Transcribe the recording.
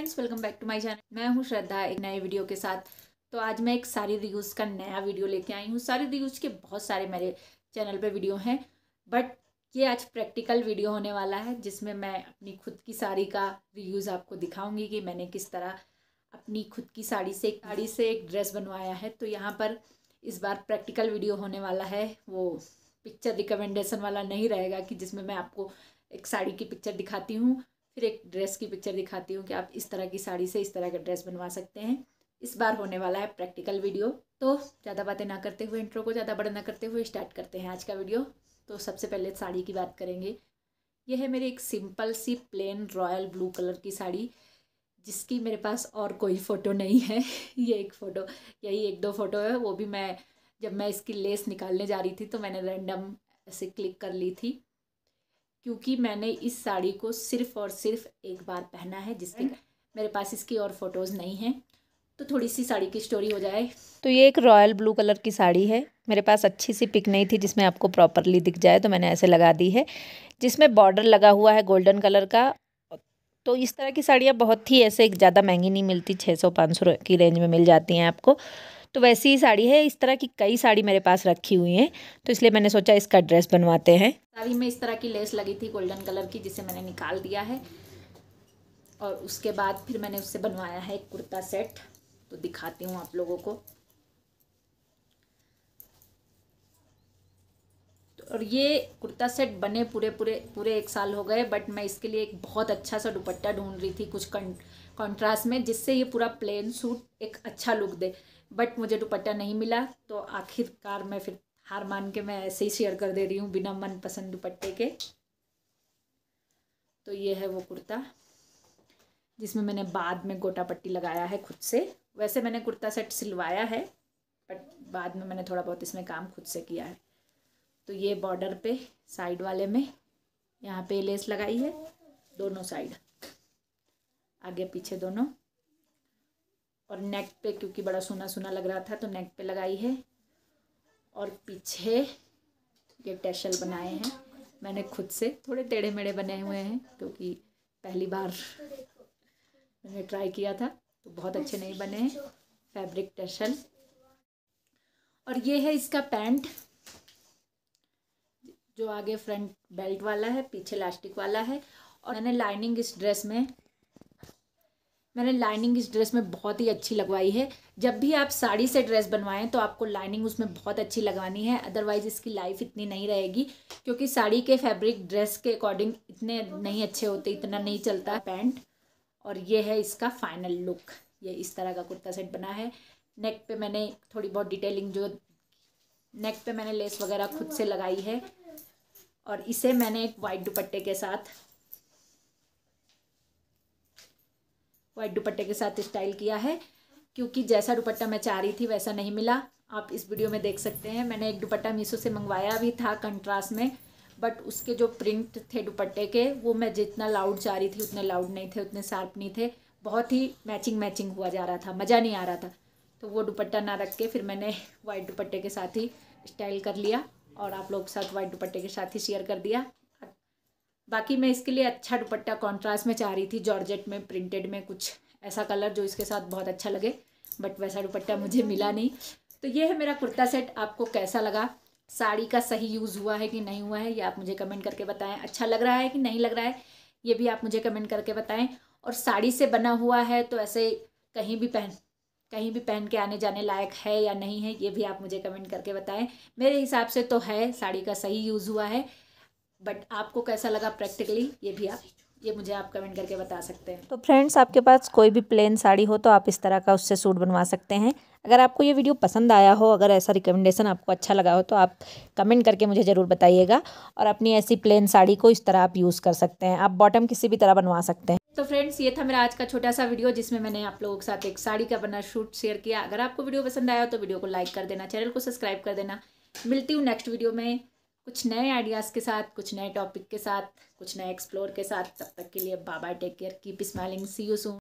friends welcome back to my channel मैं हूं श्रद्धा एक नए वीडियो के साथ तो आज मैं एक सारी रिव्यूज़ का नया वीडियो लेके आई हूं सारी रिव्यूज़ के बहुत सारे मेरे चैनल पे वीडियो हैं बट ये आज प्रैक्टिकल वीडियो होने वाला है जिसमें मैं अपनी खुद की साड़ी का रिव्यूज़ आपको दिखाऊँगी कि मैंने किस तरह अपनी खुद की साड़ी से साड़ी से एक ड्रेस बनवाया है तो यहाँ पर इस बार प्रैक्टिकल वीडियो होने वाला है वो पिक्चर रिकमेंडेशन वाला नहीं रहेगा कि जिसमें मैं आपको एक साड़ी की पिक्चर दिखाती हूँ फिर एक ड्रेस की पिक्चर दिखाती हूँ कि आप इस तरह की साड़ी से इस तरह का ड्रेस बनवा सकते हैं इस बार होने वाला है प्रैक्टिकल वीडियो तो ज़्यादा बातें ना करते हुए इंट्रो को ज़्यादा बड़ा ना करते हुए स्टार्ट करते हैं आज का वीडियो तो सबसे पहले साड़ी की बात करेंगे यह है मेरी एक सिंपल सी प्लेन रॉयल ब्लू कलर की साड़ी जिसकी मेरे पास और कोई फ़ोटो नहीं है ये एक फ़ोटो यही एक दो फ़ोटो है वो भी मैं जब मैं इसकी लेस निकालने जा रही थी तो मैंने रैंडम ऐसे क्लिक कर ली थी क्योंकि मैंने इस साड़ी को सिर्फ़ और सिर्फ एक बार पहना है जिसके मेरे पास इसकी और फ़ोटोज़ नहीं हैं तो थोड़ी सी साड़ी की स्टोरी हो जाए तो ये एक रॉयल ब्लू कलर की साड़ी है मेरे पास अच्छी सी पिक नहीं थी जिसमें आपको प्रॉपरली दिख जाए तो मैंने ऐसे लगा दी है जिसमें बॉर्डर लगा हुआ है गोल्डन कलर का तो इस तरह की साड़ियाँ बहुत ही ऐसे ज़्यादा महंगी नहीं मिलती छः सौ पाँच सौ की रेंज में मिल जाती हैं आपको तो वैसी ही साड़ी है इस तरह की कई साड़ी मेरे पास रखी हुई है तो इसलिए मैंने सोचा इसका ड्रेस बनवाते हैं साड़ी में इस तरह की लेस लगी थी गोल्डन कलर की जिसे मैंने निकाल दिया है और उसके बाद फिर मैंने उससे बनवाया है एक कुर्ता सेट तो दिखाती हूँ आप लोगों को और ये कुर्ता सेट बने पूरे पूरे पूरे एक साल हो गए बट मैं इसके लिए एक बहुत अच्छा सा दुपट्टा ढूंढ रही थी कुछ कं कॉन्ट्रास्ट में जिससे ये पूरा प्लेन सूट एक अच्छा लुक दे बट मुझे दुपट्टा नहीं मिला तो आखिरकार मैं फिर हार मान के मैं ऐसे ही शेयर कर दे रही हूँ बिना मनपसंद दुपट्टे के तो ये है वो कुर्ता जिसमें मैंने बाद में गोटा पट्टी लगाया है खुद से वैसे मैंने कुर्ता सेट सिलवाया है बट बाद में मैंने थोड़ा बहुत इसमें काम खुद से किया है तो ये बॉर्डर पे साइड वाले में यहाँ पे लेस लगाई है दोनों साइड आगे पीछे दोनों और नेक पे क्योंकि बड़ा सोना सोना लग रहा था तो नेक पे लगाई है और पीछे ये टैशल बनाए हैं मैंने खुद से थोड़े टेढ़े मेढ़े बने हुए हैं क्योंकि पहली बार मैंने ट्राई किया था तो बहुत अच्छे नहीं बने हैं फैब्रिक टैशल और ये है इसका पैंट जो आगे फ्रंट बेल्ट वाला है पीछे लास्टिक वाला है और मैंने लाइनिंग इस ड्रेस में मैंने लाइनिंग इस ड्रेस में बहुत ही अच्छी लगवाई है जब भी आप साड़ी से ड्रेस बनवाएं तो आपको लाइनिंग उसमें बहुत अच्छी लगवानी है अदरवाइज़ इसकी लाइफ इतनी नहीं रहेगी क्योंकि साड़ी के फैब्रिक ड्रेस के अकॉर्डिंग इतने नहीं अच्छे होते इतना नहीं चलता पैंट और ये है इसका फाइनल लुक ये इस तरह का कुर्ता सेट बना है नेक पे मैंने थोड़ी बहुत डिटेलिंग जो नेक पे मैंने लेस वगैरह खुद से लगाई है और इसे मैंने एक वाइट दुपट्टे के साथ वाइट दुपट्टे के साथ स्टाइल किया है क्योंकि जैसा दुपट्टा मैं चाह रही थी वैसा नहीं मिला आप इस वीडियो में देख सकते हैं मैंने एक दुपट्टा मीशो से मंगवाया भी था कंट्रास्ट में बट उसके जो प्रिंट थे दुपट्टे के वो मैं जितना लाउड चाह रही थी उतने लाउड नहीं थे उतने शार्प नहीं थे बहुत ही मैचिंग मैचिंग हुआ जा रहा था मज़ा नहीं आ रहा था तो वो दुपट्टा ना रख के फिर मैंने वाइट दुपट्टे के साथ ही स्टाइल कर लिया और आप लोग के साथ वाइट दुपट्टे के साथ ही शेयर कर दिया बाकी मैं इसके लिए अच्छा दुपट्टा कॉन्ट्रास्ट में चाह रही थी जॉर्जेट में प्रिंटेड में कुछ ऐसा कलर जो इसके साथ बहुत अच्छा लगे बट वैसा दुपट्टा मुझे मिला नहीं तो ये है मेरा कुर्ता सेट आपको कैसा लगा साड़ी का सही यूज़ हुआ है कि नहीं हुआ है ये आप मुझे कमेंट करके बताएं अच्छा लग रहा है कि नहीं लग रहा है ये भी आप मुझे कमेंट करके बताएं और साड़ी से बना हुआ है तो ऐसे कहीं भी पहन कहीं भी पहन के आने जाने लायक है या नहीं है ये भी आप मुझे कमेंट करके बताएं मेरे हिसाब से तो है साड़ी का सही यूज़ हुआ है बट आपको कैसा लगा प्रैक्टिकली ये भी आप ये मुझे आप कमेंट करके बता सकते हैं तो फ्रेंड्स आपके पास कोई भी प्लेन साड़ी हो तो आप इस तरह का उससे सूट बनवा सकते हैं अगर आपको ये वीडियो पसंद आया हो अगर ऐसा रिकमेंडेशन आपको अच्छा लगा हो तो आप कमेंट करके मुझे ज़रूर बताइएगा और अपनी ऐसी प्लेन साड़ी को इस तरह आप यूज़ कर सकते हैं आप बॉटम किसी भी तरह बनवा सकते हैं तो फ्रेंड्स ये था मेरा आज का छोटा सा वीडियो जिसमें मैंने आप लोगों के साथ एक साड़ी का बना शूट शेयर किया अगर आपको वीडियो पसंद आया हो तो वीडियो को लाइक कर देना चैनल को सब्सक्राइब कर देना मिलती हूँ नेक्स्ट वीडियो में कुछ नए आइडियाज़ के साथ कुछ नए टॉपिक के साथ कुछ नए एक्सप्लोर के साथ तब तक के लिए बाबा take care keep smiling see you Sue